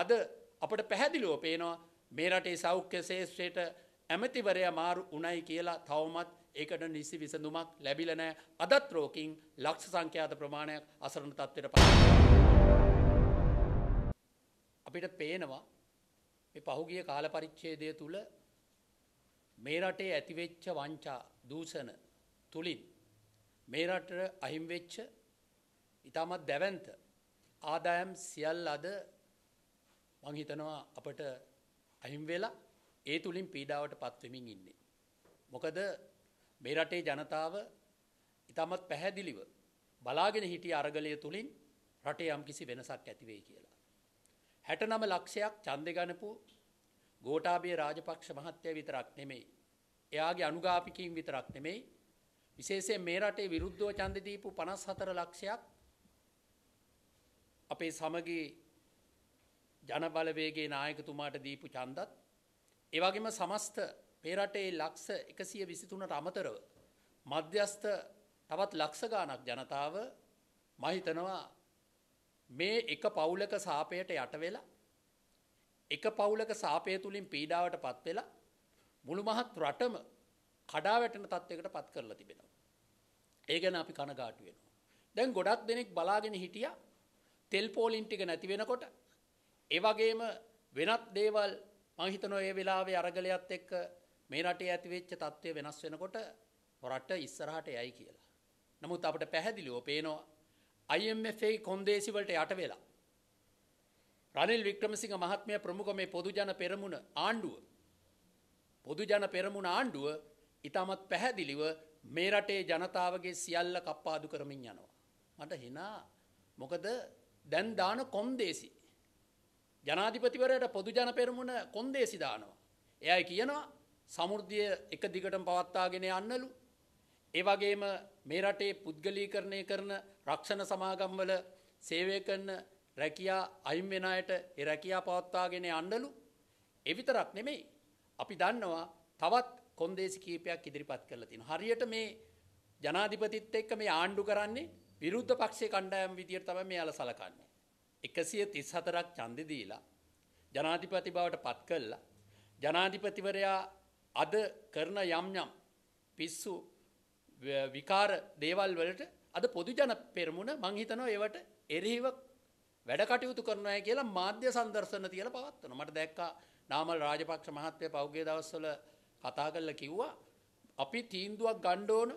අද අපට පැහැදිලිව පේනවා මේ රටේ සෞඛ්‍ය ශේෂ්ත්‍රයට ඇමතිවරය මාරු උණයි කියලා තවමත් ඒකට නිසි විසඳුමක් ලැබිල නෑ අදත් රෝකින් ලක්ෂ සංඛ්‍යාත ප්‍රමාණයක් අසරණ තත්ත්වයට පත්. අපිට පේනවා මේ පහුගිය කාල පරිච්ඡේදය තුල මේ රටේ ඇතිවෙච්ච වංචා දූෂණ තුලින් මේ රටට අහිමිවෙච්ච ඊටමත් දැවැන්ත ආදායම් සියල්ල අද මං හිතනවා අපට අහිම් වෙලා ඒ තුලින් පීඩාවට පත්වෙමින් ඉන්නේ. මොකද මේ රටේ ජනතාව ඉතාමත් පැහැදිලිව බලාගෙන හිටිය අරගලය තුලින් රටේ යම්කිසි වෙනසක් ඇති වෙයි කියලා. 69 ලක්ෂයක් ඡන්දේ ගණපු ගෝඨාභය රාජපක්ෂ මහත්තයා විතරක් නෙමෙයි. එයාගේ අනුගාමිකයින් විතරක් නෙමෙයි. විශේෂයෙන් මේ රටේ විරුද්ධව ඡන්දේ දීපු 54 ලක්ෂයක් අපේ සමගී ජනබලවේගේ නායකතුමාට දීපු චන්දත් එවගේම සමස්ත පෙරටේ ලක්ෂ එකසිය විසිතුනට අමතරව මධ්‍යස්ථ තවත් ලක්ෂ ගානක් ජනතාව මහිතනවා මේ එක පවුලක සාපයට යටවෙලා එක පවුලක සාපය තුළින් පීඩාවට පත්වෙලා මුළු මහත් රටම කඩාවැටන තත්ත්වකට පත් කරලා තිබෙනවා. ඒ ගැන අපි කනගාටුවෙනවා. දැන් ගොඩක් දෙනෙක් බලාගෙන හිටිය තෙල් පෝලින්ටික නැතිවෙනකොට ඒ වගේම වෙනත් දේවල් මම හිතනවා ඒ වෙලාවේ අරගලයත් එක්ක මේ රටේ ඇතිවෙච්ච තත්ත්වය වෙනස් වෙනකොට රට ඉස්සරහට යයි කියලා. නමුත් අපට පැහැදිලිව පේනවා IMF ඒ කොන්දේසි වලට යට වෙලා. රනිල් වික්‍රමසිංහ මහත්මයා ප්‍රමුඛ මේ පොදුජන පෙරමුණ ආණ්ඩුව පොදුජන පෙරමුණ ආණ්ඩුව ඉතාමත් පැහැදිලිව මේ රටේ ජනතාවගේ සියල්ල කප්පාදු කරමින් යනවා. මට හිනා මොකද දැන් දාන කොන්දේසි ජනාධිපතිවරයට පොදු ජන පෙරමුණ කොන්දේසි දානවා. එයයි කියනවා සමෘද්ධිය එක දිගටම පවත්වාගෙන යන්නලු. ඒ වගේම මේ රටේ පුද්ගලීකරණය කරන රක්ෂණ සමාගම්වල සේවය කරන රැකියා අයින් වෙන අයට ඒ රැකියා පවත්වාගෙන යන්නලු. ඒ විතරක් නෙමෙයි. අපි දන්නවා තවත් කොන්දේසි කීපයක් ඉදිරිපත් කරලා තියෙනවා. හරියට මේ ජනාධිපතිත් එක්ක මේ ආණ්ඩු කරන්නේ විරුද්ධ පක්ෂයේ කණ්ඩායම් විදියට තමයි මේ අල සලකන්නේ. එකසිය තිස් හතරක් චන්දි දීලා ජනාධිපති බවට පත් කල්ලා ජනාධිපතිවරයා අද කරන යම් යම් පිස්සු විකාර දේවල් වලට අද පොදු ජන පෙරමුණ මංහිතනව ඒවට එරහිව වැඩ කටයුතු කරනය කියලා මාධ්‍ය සන්දර්ශන තියල පවත්වන මට දැක්කා නාමල් රාජපක්ෂ මහත්වය පෞගේ දවස්වල කතා කල්ල කිව්වා අපි තීන්දුවක් ගණ්ඩෝන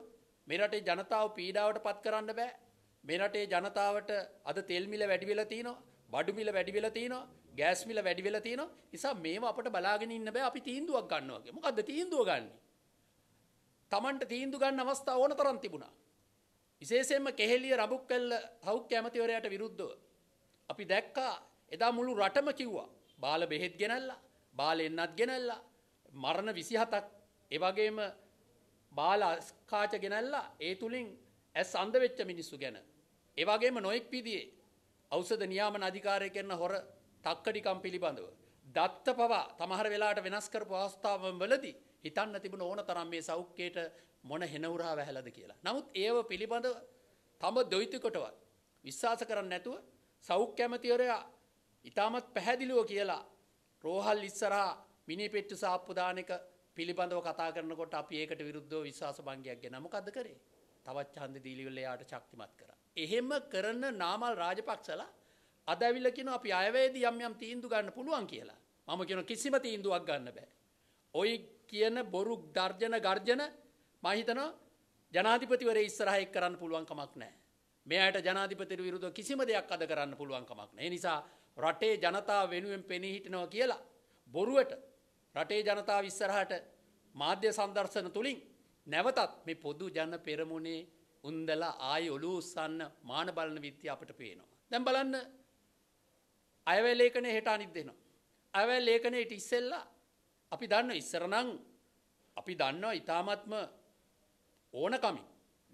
මෙරටේ ජනතාව පීඩාවට පත් කරන්න බෑ මේ රටේ ජනතාවට අද තෙල් මිල වැඩි වෙලා තියෙනවා, බඩු මිල වැඩි වෙලා තියෙනවා, ගෑස් මිල වැඩි වෙලා තියෙනවා. නිසා මේව අපිට බලාගෙන ඉන්න බෑ. අපි තීන්දුවක් ගන්න වගේ. මොකද්ද තීන්දුව ගන්නෙ? Tamanට තීන්දුව ගන්න අවස්ථාව ඕන තරම් තිබුණා. විශේෂයෙන්ම කෙහෙලිය රඹුක්කල්ල හවුක් ඇමතිවරයාට විරුද්ධව අපි දැක්කා එදා මුළු රටම කිව්වා බාල බෙහෙත් ගෙනල්ලා බාල එන්නත් ගෙනල්ලා මරණ 27ක් ඒ වගේම බාල අස්කාච ගෙනල්ලා ඒ තුලින් ඇස් අඳ වෙච්ච මිනිස්සු ගැන ඒ වගේම නොඑක් පිදියේ ඖෂධ නියාමන අධිකාරය කරන හොර තක්කඩිකම් පිළිබඳව දත්ත පවා තමහර වෙලාට වෙනස් කරපු අවස්ථාවන් වලදී හිතන්න තිබුණ ඕන තරම් මේ සෞඛ්‍යයට මොන හෙනවුරා වැහැලද කියලා. නමුත් ඒව පිළිබඳව තම දොයිතිකොටවත් විශ්වාස කරන්න නැතුව සෞඛ්‍ය ඇමතිවරයා ඉතාමත් පැහැදිලිව කියලා රෝහල් ඉස්සරහා මිනිපෙට්ටු සාප්පු දාන එක පිළිබඳව කතා කරනකොට අපි ඒකට විරුද්ධව විශ්වාස භංගයක් ගැන මොකද්ද කරේ? තවත් ඡන්ද දීලිවල එයාට ශක්තිමත් කරා. එහෙම කරන නාමල් රාජපක්ෂලා අද ඇවිල්ලා කියනවා අපි අයවැයේදී යම් යම් තීන්දු ගන්න පුළුවන් කියලා. මම කියන කිසිම තීන්දුවක් ගන්න බෑ. ওই කියන බොරු දර්ජන ගර්ජන මම හිතනවා ජනාධිපතිවරේ ඉස්සරහ එක් කරන්න පුළුවන් කමක් නැහැ. මෙයාට ජනාධිපතිට විරුද්ධව කිසිම දෙයක් අද කරන්න පුළුවන් කමක් නැහැ. ඒ නිසා රටේ ජනතාව වෙනුවෙන් පෙනී හිටිනවා කියලා බොරුවට රටේ ජනතාව ඉස්සරහට මාධ්‍ය සංදර්ශන තුලින් නැවතත් මේ පොදු ජන පෙරමුණේ උන්දලා ආය ඔලු උස්සන්න මාන බලන විත්ති අපට පේනවා. දැම් බලන්න අයවැ ලේකනය හෙට අනිත් දෙනවා. ඇවැ ලේකනයට ඉස්සෙල්ලා අපි දන්න ඉස්සරනං අපි දන්නවා ඉතාමත්ම ඕනකමින්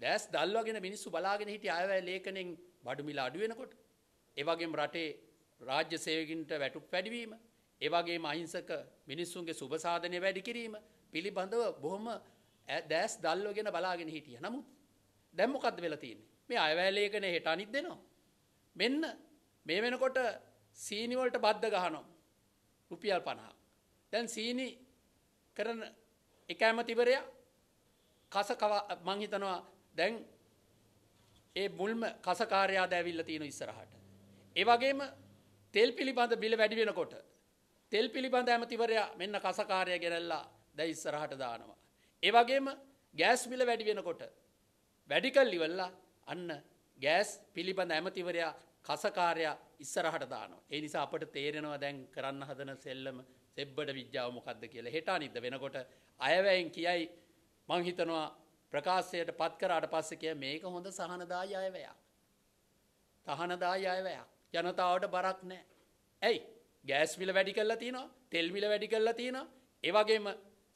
දැස් දල්වගෙන මිනිස්සු බලාගෙන හිට අයවැ ලේකනෙන් බඩුමිලා අඩුවෙනකොට ඒවගේම රටේ රාජ්‍ය සේවකින්ට වැටුප් වැඩවීම ඒවගේ අහිංසක මිනිස්සුන්ගේ සුභසාධනය වැඩි කිරීම පිළිබඳව බොහොම දැස් දැල්වගෙන බලාගෙන හිටියා. නමුත් දැන් මොකද්ද වෙලා තියෙන්නේ? මේ අයවැලේකනේ හෙට අනිත් දෙනවා. මෙන්න මේ වෙනකොට සීනි වලට බද්ද ගහනවා. රුපියල් 50ක්. දැන් සීනි කරන එක ඇමතිවරයා කස මං හිතනවා දැන් ඒ මුල්ම කසකාරයා දැවිල්ල තියෙන ඉස්සරහට. ඒ වගේම තෙල් පිළිබඳ බිල වැඩි වෙනකොට තෙල් පිළිබඳ ඇමතිවරයා මෙන්න කසකාරය ගෙනල්ලා දැන් ඉස්සරහට දානවා. ඒ වගේම ගෑස් මිල වැඩි වෙනකොට වැඩිකල් ඉවල්ලා අන්න ගෑස් පිළිබඳ ඇමතිවරයා කසකාරයා ඉස්සරහට දානවා. ඒ නිසා අපට තේරෙනවා දැන් කරන්න හදන සෙල්ලම සෙබ්බඩ විද්‍යාව මොකක්ද කියලා හෙටා නිද වෙනකොට අයවැයින් කියයි මංහිතනවා ප්‍රකාශයට පත්කරාට පස්සකය මේක හොඳ සහනදා යයවයක්. තහනදා යයවයක් ජනතාවට බරක් නෑ. ඇයි ගෑස්මිල වැඩි කල්ලා තියනවා තෙල්මිල වැඩි කල්ලා තියෙන ඒවගේම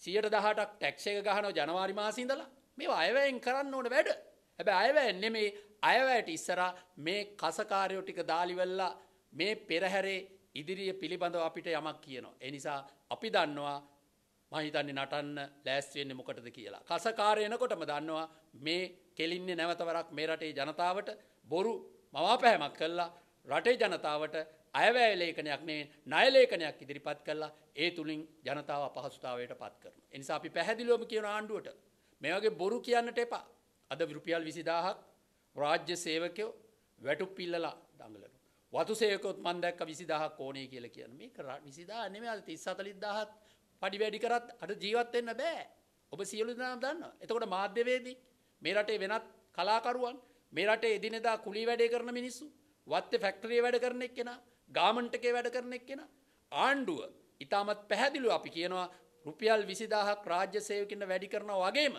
118ක් ටැක්ස් එක ගහනවා ජනවාරි මාසේ ඉඳලා. මේවා අයවැයෙන් කරන්න ඕන වැඩ. හැබැයි අයවැයෙන් නෙමේ අයවැයට ඉස්සරහා මේ කසකාරයෝ ටික දාලිවල්ලා මේ පෙරහැරේ ඉදිරිය පිළිබඳව අපිට යමක් කියනවා. ඒ නිසා අපි දන්නවා මහිතන්නේ නටන්න ලෑස්ති වෙන්නේ මොකටද කියලා. කසකාරයනකොටම දන්නවා මේ කෙලින්නේ නැවතවරක් මේ රටේ ජනතාවට බොරු මවාපෑමක් කළා රටේ ජනතාවට අයවැය ලේඛනයක් නෙවෙයි ණය ලේඛනයක් ඉදිරිපත් කළා ඒ තුලින් ජනතාව අපහසුතාවයට පත් කරනවා. ඒ නිසා අපි පැහැදිලිවම කියන ආණ්ඩුවට මේ වගේ බොරු කියන්නට එපා. අද රුපියල් 20000ක් රාජ්‍ය සේවකයෝ වැටුප් පිල්ලලා දඟලනවා. වතු සේවකයොත් මම දැක්ක 20000ක් ඕනේ කියලා කියන මේක 20000 නෙමෙයි අද 30 40000ක් පඩි වැඩි කරත් අද ජීවත් වෙන්න බෑ. ඔබ සියලු දෙනාම දන්නවා. එතකොට මාධ්‍යවේදී මේ රටේ වෙනත් කලාකරුවන් මේ රටේ එදිනෙදා කුලී වැඩේ කරන මිනිස්සු වත්තේ ෆැක්ටරියේ වැඩ කරන එක්කෙනා ගාමන්ටකේ වැඩ කරන එක් කෙන ආණ්ඩුව ඉතාමත් පැහැදිලු අපි කියනවා රුපියල් විසිදාහක් රාජ්‍ය සයකින්න වැඩි කරන වගේම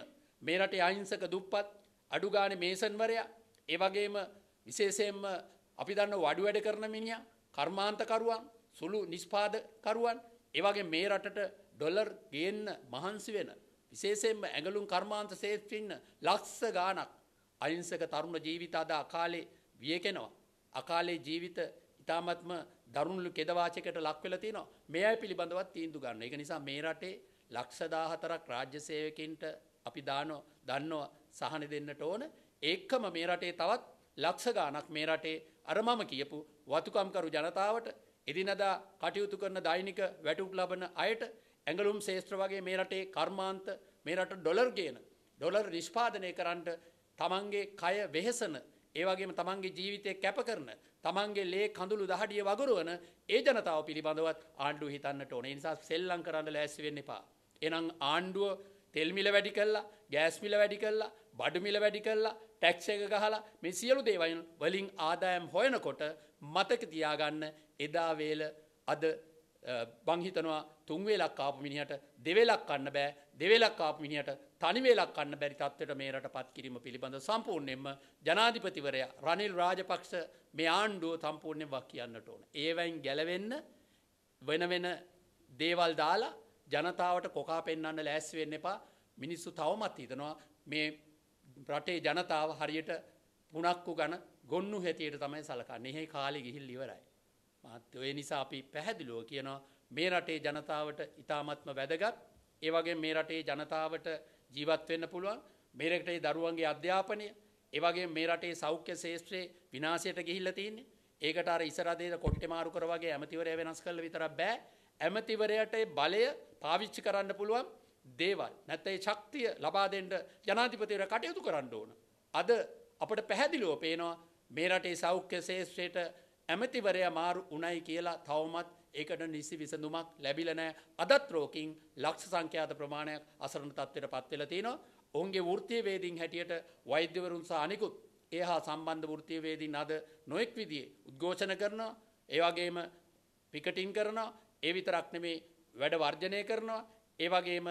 මේ රටේ අහිංසක දුප්පත් අඩුගාන මේසන්වරයා ඒ වගේම විශේෂයෙන්ම අපි දන්න වඩු වැඩ කරන මිනිිය කර්මාන්තකරුවන් සුළු නිස්්පාදකරුවන් ඒවගේ මේ රටට ඩොල්ලර් ගේන්න මහන්සි වෙන විශේෂයෙන්ම ඇඟලුම් කර්මාන්ත සේත්‍රන්න ලක්ස ගානක් අයිංසක තරුණ ජීවිත අද අකාලේ වියකෙනවා. අකාලේ ජීවිත ඉතාමත්ම දරුණු කෙදවාචකට ලක් වෙලා තියෙනවා. මේ අය පිළිබඳවත් තීන්දුව ගන්න. ඒක නිසා මේ රටේ ලක්ෂ 14ක් රාජ්‍ය සේවකයන්ට අපි දානෝ දන්නව සහන දෙන්නට ඕන. ඒකම මේ රටේ තවත් ලක්ෂ ගාණක් මේ රටේ අර මම කියපු වතුකම්කරු ජනතාවට එදිනදා කටයුතු කරන දෛනික වැටුප් ලබන අයට ඇඟලුම් ශේෂ්ත්‍ර වගේ මේ රටේ කර්මාන්ත මේ රට ඩොලර් ගේන ඩොලර් නිෂ්පාදනය කරන්නට තමන්ගේ කය වෙහෙසන ඒ වගේම තමන්ගේ ජීවිතය කැප කරන තමන්ගේ ලේ කඳුළු දහඩිය වගුරුවන ඒ ජනතාව පිළිබඳවත් ආණ්ඩුව හිතන්නට ඕන නිසා සෙල්ලම් කරන්න ලෑස්ති වෙන්න එපා. එනම් ආණ්ඩුව තෙල්මිල වැඩි කල්ලා ගෑස්මිල වැඩි කල්ලා බඩුමිල වැඩි කල්ලා ටැක්ෂ එක ගහලා මේ සියලු දේවයින් වලින් ආදායම් හොයනකොට මතක තියාගන්න එදා වේල අද බං හිතනවා තුන් වේලක් ආපු මිනිහට දෙවේලක් කන්න බෑ දෙවේලක් ආපු මිනිහට තනි වේලක් කන්න බැරි තත්ත්වයට මේ රටපත් කිරීම පිළිබඳ සම්පූර්ණයෙන්ම ජනාධිපතිවරයා රනිල් රාජපක්ෂ මේ ආණ්ඩුව සම්පූර්ණයෙන් වක් කියන්නට ඕන. ඒවයින් ගැලවෙන්න වෙන වෙන දේවල් දාලා ජනතාවට කොකා පෙන්වන්න ලෑස්ති වෙන්න එපා. මිනිස්සු තවමත් හිතනවා මේ රටේ ජනතාව හරියට පුණක්කු ගණ ගොන්නු හැටියට තමයි සලකන්නේ. එහෙ කාලේ ගිහිල් ඉවරයි. මහත් ඔය නිසා අපි පැහැදිලිව කියනවා මේ රටේ ජනතාවට ඉතාමත්ම වැදගත් ඒ වගේ මේ රටේ ජනතාවට ජීවත් වෙන්න පුළුවන් මේ රටේ දරුවන්ගේ අධ්‍යාපනය ඒ වගේ මේ රටේ සෞඛ්‍ය ශාස්ත්‍රයේ විනාශයට ගිහිල්ලා තියෙන්නේ ඒකට අර ඉස්සරහදී කොට්ටේ මාරු කර වගේ ඇමතිවරය වෙනස් කරලා විතරක් බෑ ඇමතිවරයට බලය පාවිච්චි කරන්න පුළුවන් දේවල් නැත්නම් ශක්තිය ලබා දෙන්න ජනාධිපතිවරයා කටයුතු කරන්න ඕන. අද අපිට පැහැදිලිව පේනවා මේ රටේ සෞඛ්‍ය ශාස්ත්‍රයට ඇමතිවරය මාරු උනයි කියලා තවමත් ඒකට නිසි විසඳුමක් ලැබිලනෑ අදත් රෝකින් ලක්ෂ සංඛ්‍යාත ප්‍රමාණයක් අසරණ තත්වයට පත්වෙල තියෙනවා ඔවුන්ගේ වෘත්තියවේදීන් හැටියට වෛද්‍යවරුන් සානිකුත් ඒ හා සම්බන්ධ වෘත්තියවේදීන් අද නොයෙක් විදිේ උද්ඝෝෂණ කරනවා ඒවගේම පිකටින් කරනවා ඒ විතරක්නමේ වැඩ වර්ජනය කරනවා ඒවගේම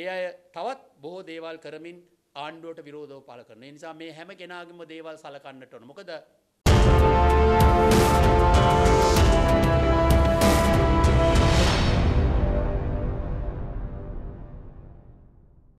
ඒ අය තවත් බොහෝ දේවල් කරමින් ආණ්ඩුවට විරෝධව පල කරන නිසා මේ හැම කෙනගම දේවල් සලකන්නට නොකද